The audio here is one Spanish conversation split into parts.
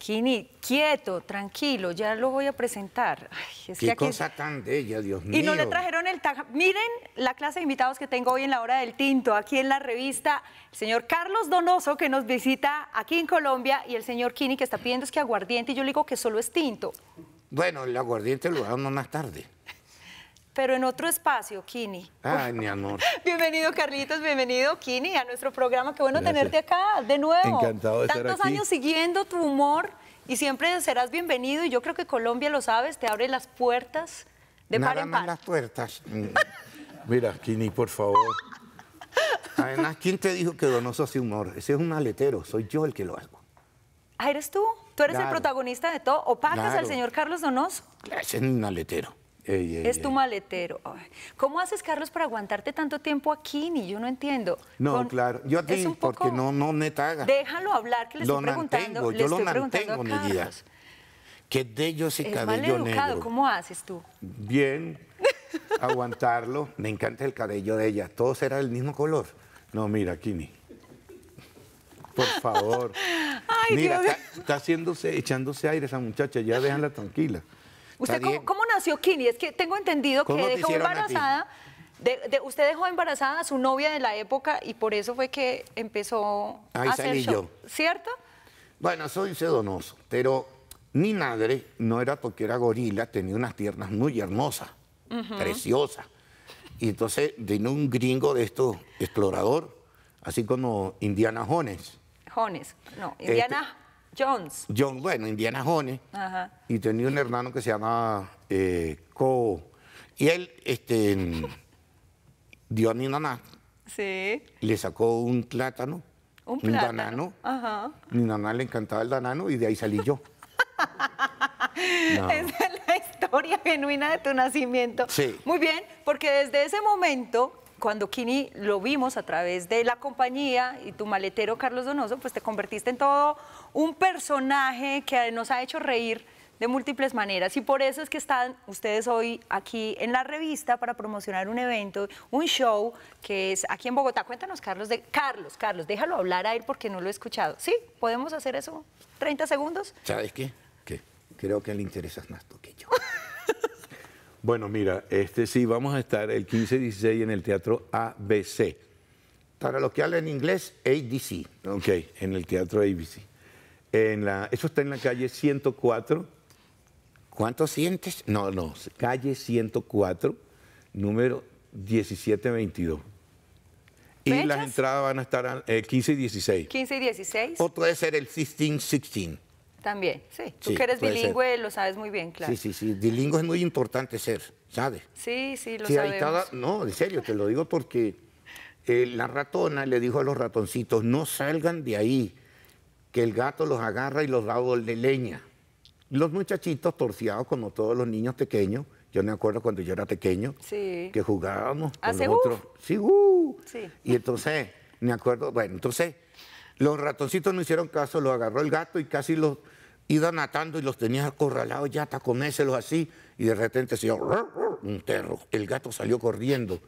Kini, quieto, tranquilo, ya lo voy a presentar. Qué cosa tan ella, Dios mío. Y no le trajeron el Miren la clase de invitados que tengo hoy en la hora del tinto, aquí en la revista, el señor Carlos Donoso, que nos visita aquí en Colombia, y el señor Kini, que está pidiendo es que aguardiente, y yo le digo que solo es tinto. Bueno, el aguardiente lo damos más tarde pero en otro espacio, Kini. Ay, mi amor. bienvenido, Carlitos, bienvenido, Kini, a nuestro programa. Qué bueno tenerte acá, de nuevo. Encantado de estar aquí. años siguiendo tu humor y siempre serás bienvenido. Y yo creo que Colombia, lo sabes, te abre las puertas de par en par. Más las puertas. Mm. Mira, Kini, por favor. Además, ¿quién te dijo que Donoso hace humor? Ese es un aletero, soy yo el que lo hago. Ah, ¿eres tú? ¿Tú eres el protagonista de todo? ¿O pagas al señor Carlos Donoso? Ese es un aletero es tu maletero. ¿Cómo haces, Carlos, para aguantarte tanto tiempo aquí? Ni yo no entiendo. No, claro. Yo a ti, porque no, no, neta. Haga. Déjalo hablar, que le estoy preguntando. le estoy preguntando mantengo, Que de y cabello negro. ¿Cómo haces tú? Bien, aguantarlo. Me encanta el cabello de ella. todos eran del mismo color. No, mira, Kini. Por favor. mira, Está, haciéndose, echándose aire esa muchacha. Ya déjala tranquila cómo, nació Kini? Es que tengo entendido que dejó embarazada. usted dejó embarazada a su novia de la época y por eso fue que empezó a hacer ¿cierto? Bueno, soy sedonoso, pero mi madre no era porque era gorila, tenía unas piernas muy hermosas, preciosas. Y entonces vino un gringo de estos, explorador, así como Indiana Jones. Jones, no, este, Indiana... Jones. bueno, Indiana Jones. Ajá. Y tenía un hermano que se llamaba eh, Co. Y él, este, dio a mi mamá. Sí. Le sacó un plátano. Un, un plátano. Ajá. Mi mamá le encantaba el danano, y de ahí salí yo. Esa es la historia genuina de tu nacimiento. Sí. Muy bien, porque desde ese momento cuando Kini lo vimos a través de la compañía y tu maletero Carlos Donoso, pues te convertiste en todo un personaje que nos ha hecho reír de múltiples maneras y por eso es que están ustedes hoy aquí en la revista para promocionar un evento, un show que es aquí en Bogotá. Cuéntanos, Carlos, de Carlos, Carlos, déjalo hablar a él porque no lo he escuchado. ¿Sí? ¿Podemos hacer eso? ¿30 segundos? ¿Sabes qué? ¿Qué? Creo que le interesas más tú que yo. Bueno, mira, este sí vamos a estar el 15 y 16 en el Teatro ABC. Para los que hablan inglés, ADC, Ok, en el Teatro ABC. eso está en la calle 104. ¿Cuánto sientes? No, no, calle 104, número 1722. Y las entradas van a estar el 15 eh, y 16. 15 y 16. O puede ser el 1616. También, sí. Tú que eres bilingüe lo sabes muy bien, claro. Sí, sí, sí. Bilingüe es muy importante ser, ¿sabes? Sí, sí, lo sabes No, en serio, te lo digo porque eh, la ratona le dijo a los ratoncitos, no salgan de ahí, que el gato los agarra y los da de leña. Los muchachitos torciados, como todos los niños pequeños, yo me acuerdo cuando yo era pequeño, que jugábamos ah, con los Sí, uh. Y entonces, me acuerdo, bueno, entonces los ratoncitos no hicieron caso, lo agarró el gato y casi los iban atando y los tenía acorralados ya hasta comérselos así. Y de repente se dio un perro. El gato salió corriendo.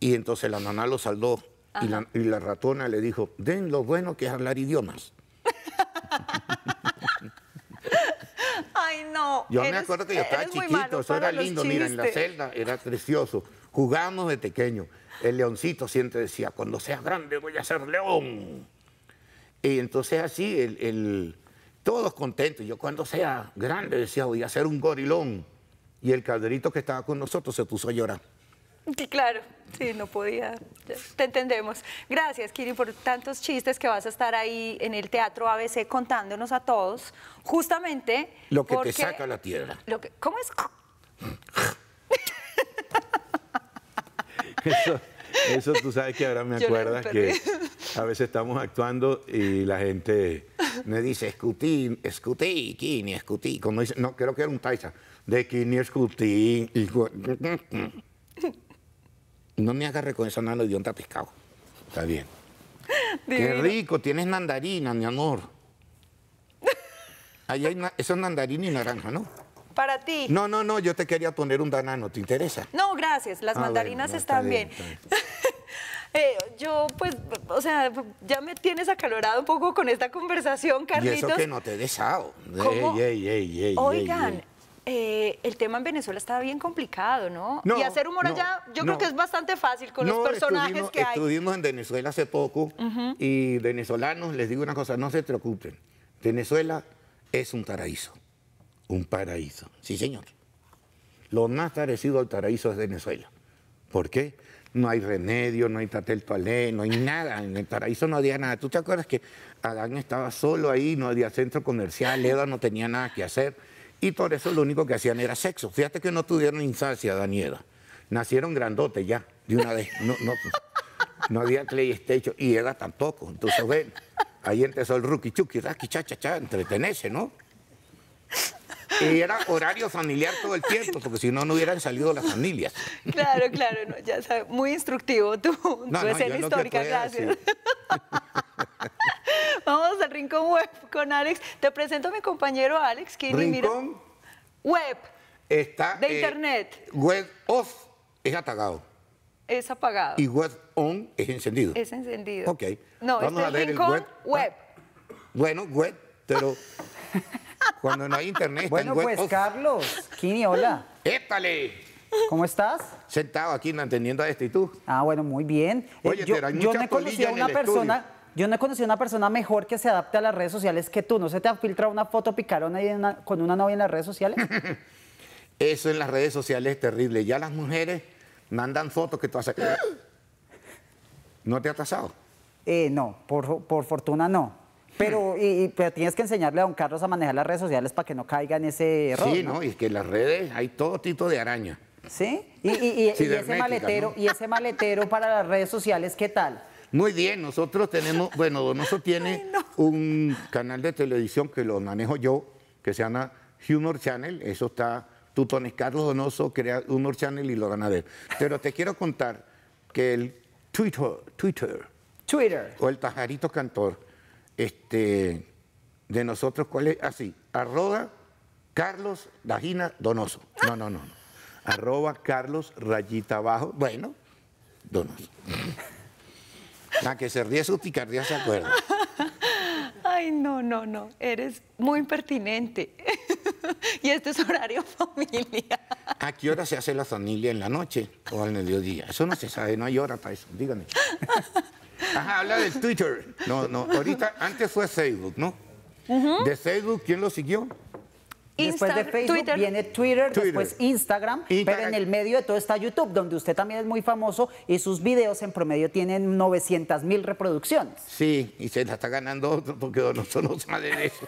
Y entonces la mamá lo saldó y la, ratona le dijo, den lo bueno que es hablar idiomas. Ay, no. Yo me acuerdo que yo estaba chiquito, eso era lindo, mira, en la celda era precioso. Jugamos de pequeño. El leoncito siempre decía, cuando sea grande voy a ser león. Y entonces así, el, todos contentos. Yo cuando sea grande decía, voy a ser un gorilón. Y el calderito que estaba con nosotros se puso a llorar. claro, sí, no podía. Te entendemos. Gracias, Kiri, por tantos chistes que vas a estar ahí en el Teatro ABC contándonos a todos. Justamente. Lo que te saca la tierra. ¿Cómo es? eso, eso tú sabes que ahora me acuerdas que a veces estamos actuando y la gente me dice, escutí, escutí, kini, escutí. como dice, no, creo que era un taisa, de kini, escutí. No me agarre con esa nano de un pescado. Está bien. Qué rico, tienes mandarina, mi amor. Ahí hay eso es y naranja, ¿no? Para ti. No, no, no, yo te quería poner un danano, ¿te interesa? No, gracias, las ah, mandarinas están bien. Eh, yo, pues, o sea, ya me tienes acalorado un poco con esta conversación, Carlitos. Y eso que no te he dejado. Oigan, eh, el tema en Venezuela está bien complicado, ¿no? y hacer humor allá, yo creo que es bastante fácil con los personajes que hay. Estuvimos en Venezuela hace poco y venezolanos, les digo una cosa, no se preocupen. Venezuela es un paraíso. Un paraíso. Sí, señor. Lo más parecido al paraíso es Venezuela. ¿Por qué? no hay remedio, no hay tatel toalé, no hay nada. En el paraíso no había nada. ¿Tú te acuerdas que Adán estaba solo ahí, no había centro comercial, Eva no tenía nada que hacer? Y por eso lo único que hacían era sexo. Fíjate que no tuvieron insacia, Adán y Nacieron grandotes ya, de una vez. No, no, no había hecho y Eva tampoco. Entonces, ven, ahí empezó el ruki chuki, raki, cha, cha, cha, ¿no? Y era horario familiar todo el tiempo, porque si no, no hubieran salido las familias. Claro, claro, ya muy instructivo tú, tu histórica, gracias. Vamos al Rincón Web con Alex. Te presento a mi compañero Alex. Que Rincón mira... Web. Está. De eh, Internet. Web off es apagado. Es apagado. Y web on es encendido. Es encendido. Ok. No, Vamos este el Rincón ¿ah? web. Bueno, web, pero... Cuando no hay internet. Bueno, pues Carlos, Kini, hola. ¡Épale! ¿Cómo estás? Sentado aquí manteniendo a entendiendo esto, ¿y tú? Ah, bueno, muy bien. Eh, Oye, yo, yo no he a una persona... Yo no he a una persona mejor que se adapte a las redes sociales que tú. ¿No se te ha filtrado una foto picarona con una novia en las redes sociales? Eso en las redes sociales es terrible. Ya las mujeres mandan fotos que tú haces. ¿No te ha atrasado? Eh, no, por, por fortuna no. Pero, y, pero tienes que enseñarle a don Carlos a manejar las redes sociales para que no caiga en ese error. Sí, ¿no? Y que en las redes hay todo tipo de araña. ¿Sí? Y, ese maletero, y ese maletero para las redes sociales, ¿qué tal? Muy bien, nosotros tenemos, bueno, Donoso tiene un canal de televisión que lo manejo yo, que se llama Humor Channel, eso está, tú Carlos Donoso, crea Humor Channel y lo van a ver. Pero te quiero contar que el Twitter, Twitter, Twitter. o el Tajarito Cantor, este, de nosotros, ¿cuál es? Así, ah, sí, arroba Carlos Dajina Donoso. No, no, no. no. Arroba Carlos Rayita Abajo. Bueno, Donoso. La que se ríe su picardía se acuerda. Ay, no, no, no. Eres muy impertinente. y este es horario familia. ¿A qué hora se hace la familia en la noche o al mediodía? Eso no se sabe, no hay hora para eso. Díganme. Ajá, habla de Twitter. No, no, ahorita, antes fue Facebook, ¿no? De Facebook, quién lo siguió? Después de Facebook viene Twitter, después Instagram, pero en el medio de todo está YouTube, donde usted también es muy famoso y sus videos en promedio tienen 900 mil reproducciones. Sí, y se la está ganando otro porque nosotros no de eso.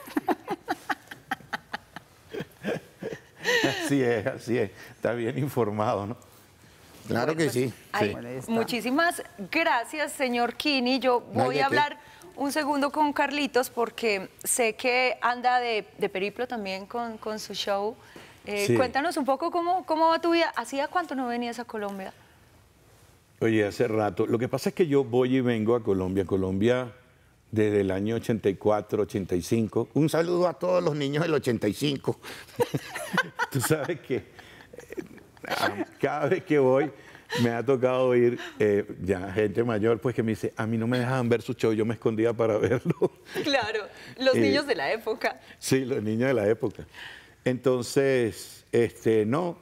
así es, así es, está bien informado, ¿no? Claro que sí. Muchísimas gracias, señor Kini. Yo voy a hablar un segundo con Carlitos porque sé que anda de, periplo también con, con su show. Eh, cuéntanos un poco cómo, cómo va tu vida. ¿Hacía cuánto no venías a Colombia? Oye, hace rato. Lo que pasa es que yo voy y vengo a Colombia. Colombia desde el año 84, 85. Un saludo a todos los niños del 85. Tú sabes que Cada vez que voy, me ha tocado oír eh, ya gente mayor, pues que me dice, a mí no me dejaban ver su show, yo me escondía para verlo. Claro, los eh, niños de la época. Sí, los niños de la época. Entonces, este, no,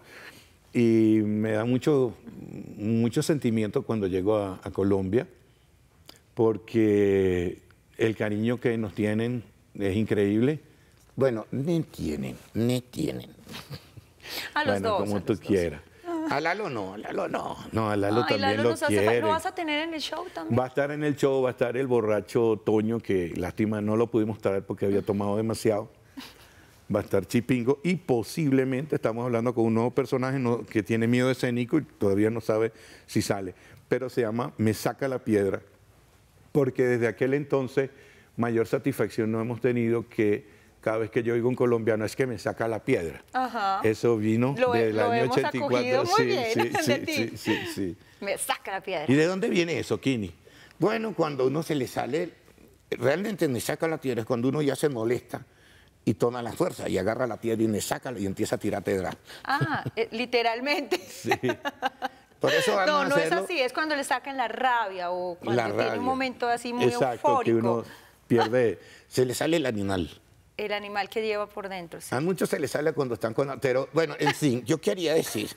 y me da mucho, sentimiento cuando llego a, a Colombia, porque el cariño que nos tienen es increíble. Bueno, ni tienen, ni tienen. Como tú quieras. A Lalo no, a Lalo no. No, a Lalo también lo quiere. ¿Lo vas a tener en el show también? Va a estar en el show, va a estar el borracho Toño, que lástima no lo pudimos traer porque había tomado demasiado. Va a estar Chipingo y posiblemente estamos hablando con un nuevo personaje que tiene miedo escénico y todavía no sabe si sale. Pero se llama Me saca la piedra, porque desde aquel entonces mayor satisfacción no hemos tenido que cada vez que yo oigo un colombiano es que me saca la piedra. Eso vino del año 84. sí, sí, sí, Me saca la piedra. ¿Y de dónde viene eso, Kini? Bueno, cuando uno se le sale, realmente me saca la piedra es cuando uno ya se molesta y toma la fuerza y agarra la piedra y me saca y empieza a tirar piedra. Ah, eh, literalmente. sí. Por eso no, no es así, es cuando le sacan la rabia o cuando tiene un momento así muy Exacto, Que uno pierde, se le sale el animal el animal que lleva por dentro. A muchos se les sale cuando están con... Pero bueno, en fin, yo quería decir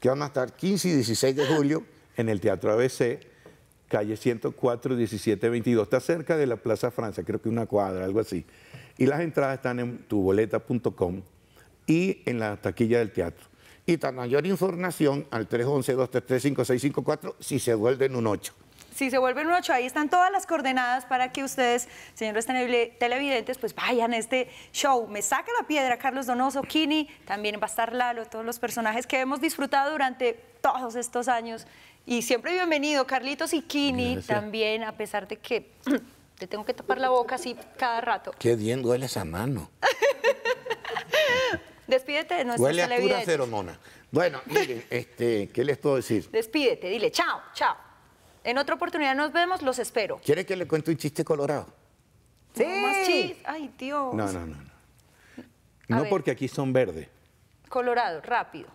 que van a estar 15 y 16 de julio en el Teatro ABC, calle 104, 1722. Está cerca de la Plaza Francia, creo que una cuadra, algo así. Y las entradas están en tuboleta.com y en la taquilla del teatro. Y para mayor información al 311-233-5654 si se vuelven un 8 si se vuelven un 8, ahí están todas las coordenadas para que ustedes, señores televidentes, pues vayan a este show. Me saca la piedra Carlos Donoso, Kini, también va a estar Lalo, todos los personajes que hemos disfrutado durante todos estos años. Y siempre bienvenido, Carlitos y Kini también, a pesar de que te tengo que tapar la boca así cada rato. Qué bien duele esa mano. Despídete de nuestros Huele a pura cero, Bueno, miren, este, ¿qué les puedo decir? Despídete, dile chao, chao. En otra oportunidad nos vemos, los espero. ¿Quiere que le cuente un chiste colorado? Sí. Más Ay, Dios. No, no, no. No, no porque aquí son verdes. Colorado, rápido.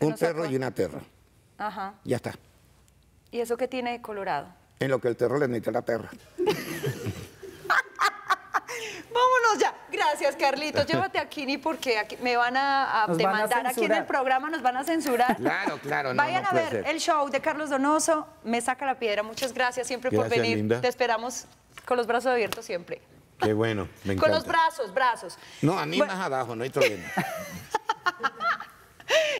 un perro y una terra. Ajá. Ya está. ¿Y eso qué tiene colorado? En lo que el perro le mete la tierra. gracias, Carlitos. Llévate aquí ni porque aquí me van a, demandar aquí en el programa, nos van a censurar. Claro, claro. No, Vayan a ver el show de Carlos Donoso, Me Saca la Piedra. Muchas gracias siempre por venir. Te esperamos con los brazos abiertos siempre. Qué bueno, Con los brazos, brazos. No, a mí más abajo, no hay problema.